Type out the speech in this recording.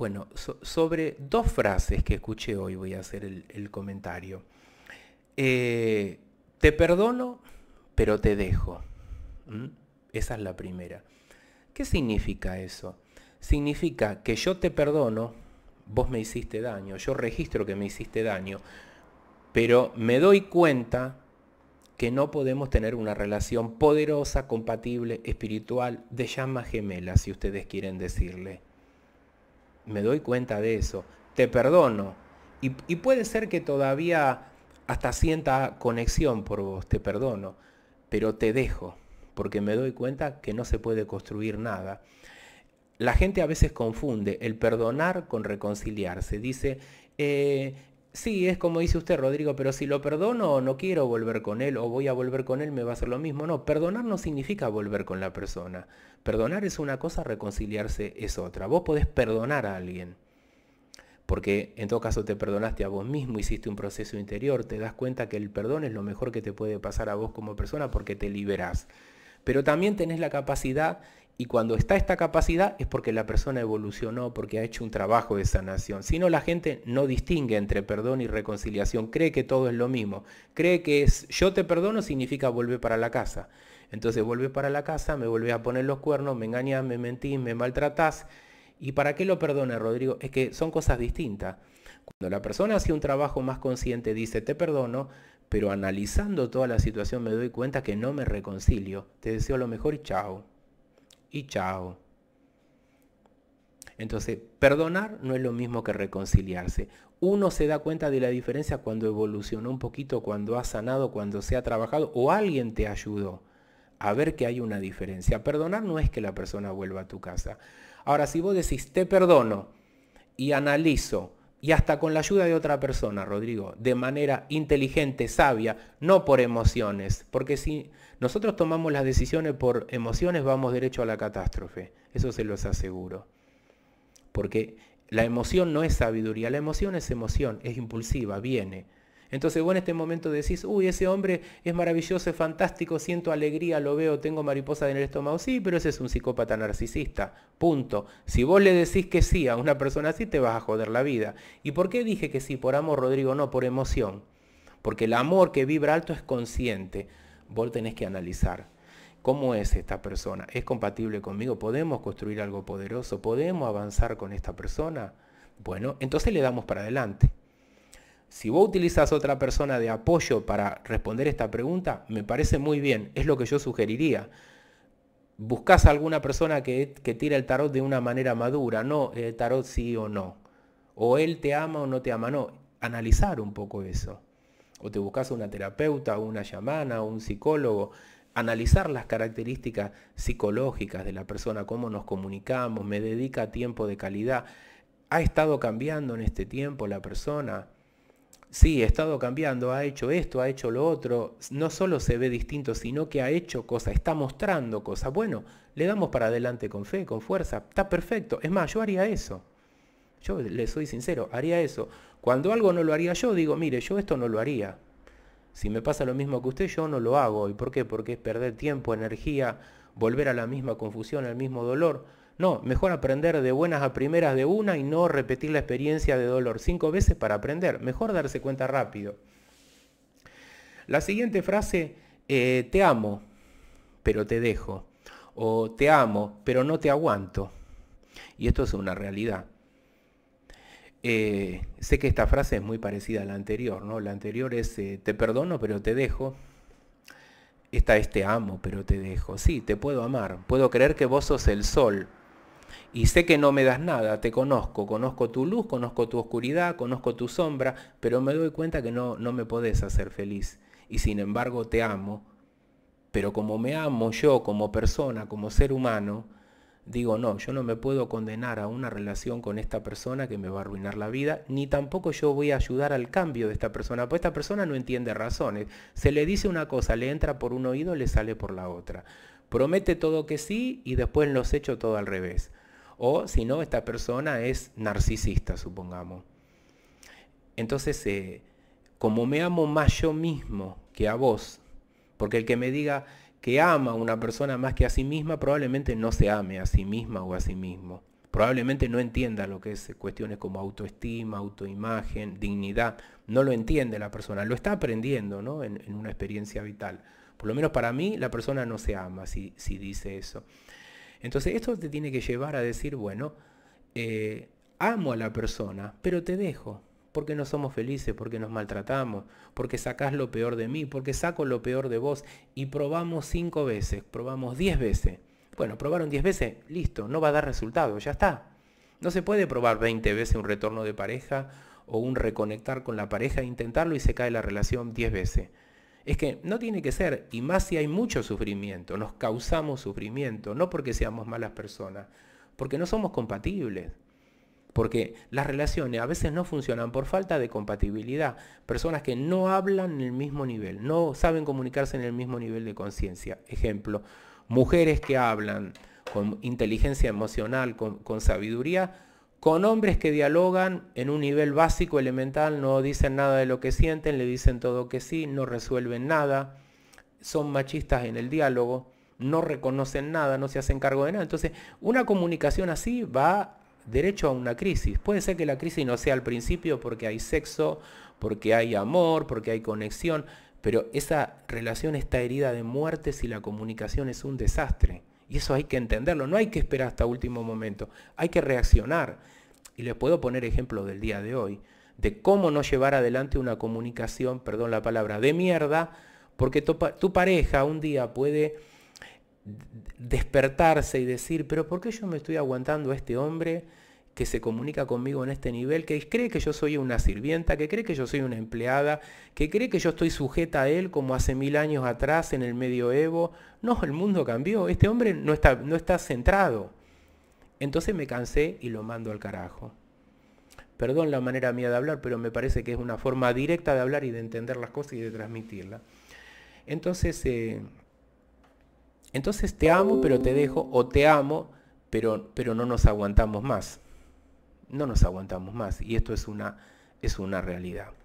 Bueno, sobre dos frases que escuché hoy voy a hacer el, comentario. Eh, te perdono, pero te dejo. ¿Mm? Esa es la primera. ¿Qué significa eso? Significa que yo te perdono, vos me hiciste daño, yo registro que me hiciste daño, pero me doy cuenta que no podemos tener una relación poderosa, compatible, espiritual, de llama gemela, si ustedes quieren decirle me doy cuenta de eso, te perdono. Y, puede ser que todavía hasta sienta conexión por vos, te perdono, pero te dejo, porque me doy cuenta que no se puede construir nada. La gente a veces confunde el perdonar con reconciliarse. Dice, eh, Sí, es como dice usted, Rodrigo, pero si lo perdono, o no quiero volver con él o voy a volver con él, me va a hacer lo mismo. No, perdonar no significa volver con la persona. Perdonar es una cosa, reconciliarse es otra. Vos podés perdonar a alguien, porque en todo caso te perdonaste a vos mismo, hiciste un proceso interior, te das cuenta que el perdón es lo mejor que te puede pasar a vos como persona porque te liberás. Pero también tenés la capacidad y cuando está esta capacidad es porque la persona evolucionó, porque ha hecho un trabajo de sanación. Si no, la gente no distingue entre perdón y reconciliación, cree que todo es lo mismo, cree que es yo te perdono significa volver para la casa. Entonces vuelve para la casa, me volví a poner los cuernos, me engañás, me mentís, me maltratás. ¿Y para qué lo perdones, Rodrigo? Es que son cosas distintas. Cuando la persona hace un trabajo más consciente, dice, te perdono, pero analizando toda la situación me doy cuenta que no me reconcilio. Te deseo lo mejor y chao y chao. Entonces, perdonar no es lo mismo que reconciliarse. Uno se da cuenta de la diferencia cuando evolucionó un poquito, cuando ha sanado, cuando se ha trabajado o alguien te ayudó a ver que hay una diferencia. Perdonar no es que la persona vuelva a tu casa. Ahora, si vos decís, te perdono y analizo y hasta con la ayuda de otra persona, Rodrigo, de manera inteligente, sabia, no por emociones, porque si nosotros tomamos las decisiones por emociones vamos derecho a la catástrofe, eso se los aseguro. Porque la emoción no es sabiduría, la emoción es emoción, es impulsiva, viene. Entonces vos en este momento decís, uy, ese hombre es maravilloso, es fantástico, siento alegría, lo veo, tengo mariposa en el estómago. Sí, pero ese es un psicópata narcisista. Punto. Si vos le decís que sí a una persona así, te vas a joder la vida. ¿Y por qué dije que sí? Por amor, Rodrigo, no, por emoción. Porque el amor que vibra alto es consciente. Vos tenés que analizar. ¿Cómo es esta persona? ¿Es compatible conmigo? ¿Podemos construir algo poderoso? ¿Podemos avanzar con esta persona? Bueno, entonces le damos para adelante. Si vos utilizas otra persona de apoyo para responder esta pregunta, me parece muy bien, es lo que yo sugeriría. Buscas a alguna persona que, que tira el tarot de una manera madura, no eh, el tarot sí o no. O él te ama o no te ama, no. Analizar un poco eso. O te buscas a una terapeuta, una llamana, un psicólogo analizar las características psicológicas de la persona, cómo nos comunicamos, me dedica tiempo de calidad, ha estado cambiando en este tiempo la persona, sí, he estado cambiando, ha hecho esto, ha hecho lo otro, no solo se ve distinto, sino que ha hecho cosas, está mostrando cosas. Bueno, le damos para adelante con fe, con fuerza, está perfecto. Es más, yo haría eso. Yo le soy sincero, haría eso. Cuando algo no lo haría yo, digo, mire, yo esto no lo haría. Si me pasa lo mismo que usted, yo no lo hago. ¿Y por qué? Porque es perder tiempo, energía, volver a la misma confusión, al mismo dolor. No, mejor aprender de buenas a primeras de una y no repetir la experiencia de dolor cinco veces para aprender. Mejor darse cuenta rápido. La siguiente frase, eh, te amo, pero te dejo. O te amo, pero no te aguanto. Y esto es una realidad. Eh, sé que esta frase es muy parecida a la anterior, ¿no? La anterior es eh, te perdono, pero te dejo. Esta es te amo, pero te dejo. Sí, te puedo amar. Puedo creer que vos sos el sol, y sé que no me das nada, te conozco, conozco tu luz, conozco tu oscuridad, conozco tu sombra, pero me doy cuenta que no, no me podés hacer feliz. Y sin embargo te amo. Pero como me amo yo como persona, como ser humano, digo, no, yo no me puedo condenar a una relación con esta persona que me va a arruinar la vida, ni tampoco yo voy a ayudar al cambio de esta persona, pues esta persona no entiende razones. Se le dice una cosa, le entra por un oído, le sale por la otra. Promete todo que sí y después los hecho todo al revés. O si no, esta persona es narcisista, supongamos. Entonces, eh, como me amo más yo mismo que a vos, porque el que me diga que ama a una persona más que a sí misma, probablemente no se ame a sí misma o a sí mismo. Probablemente no entienda lo que es eh, cuestiones como autoestima, autoimagen, dignidad. No lo entiende la persona, lo está aprendiendo en, una experiencia vital. Por lo menos para mí la persona no se ama si, si dice eso. Entonces esto te tiene que llevar a decir, bueno, eh, amo a la persona, pero te dejo. Porque no somos felices, porque nos maltratamos, porque sacás lo peor de mí, porque saco lo peor de vos. Y probamos cinco veces, probamos diez veces. Bueno, probaron diez veces, listo, no va a dar resultado, ya está. No se puede probar 20 veces un retorno de pareja o un reconectar con la pareja, intentarlo y se cae la relación diez veces es que no tiene que ser, y más si hay mucho sufrimiento, nos causamos sufrimiento, no porque seamos malas personas, porque no somos compatibles. Porque las relaciones a veces no funcionan por falta de compatibilidad. Personas que no hablan en el mismo nivel, no saben comunicarse en el mismo nivel de conciencia. Ejemplo, mujeres que hablan con inteligencia emocional, con, sabiduría, con hombres que dialogan en un nivel básico, elemental, no dicen nada de lo que sienten, le dicen todo que sí, no resuelven nada, son machistas en el diálogo, no reconocen nada, no se hacen cargo de nada. Entonces, una comunicación así va derecho a una crisis. Puede ser que la crisis no sea al principio porque hay sexo, porque hay amor, porque hay conexión, pero esa relación está herida de muerte si la comunicación es un desastre. Y eso hay que entenderlo, no hay que esperar hasta último momento, hay que reaccionar. Y les puedo poner ejemplo del día de hoy, de cómo no llevar adelante una comunicación, perdón la palabra, de mierda, porque tu, tu pareja un día puede despertarse y decir, pero ¿por qué yo me estoy aguantando a este hombre? que se comunica conmigo en este nivel, que cree que yo soy una sirvienta, que cree que yo soy una empleada, que cree que yo estoy sujeta a él como hace mil años atrás en el medioevo. No, el mundo cambió, este hombre no está, no está centrado. Entonces me cansé y lo mando al carajo. Perdón la manera mía de hablar, pero me parece que es una forma directa de hablar y de entender las cosas y de transmitirlas. Entonces, eh, entonces te amo, pero te dejo, o te amo, pero, pero no nos aguantamos más no nos aguantamos más y esto es una, es una realidad.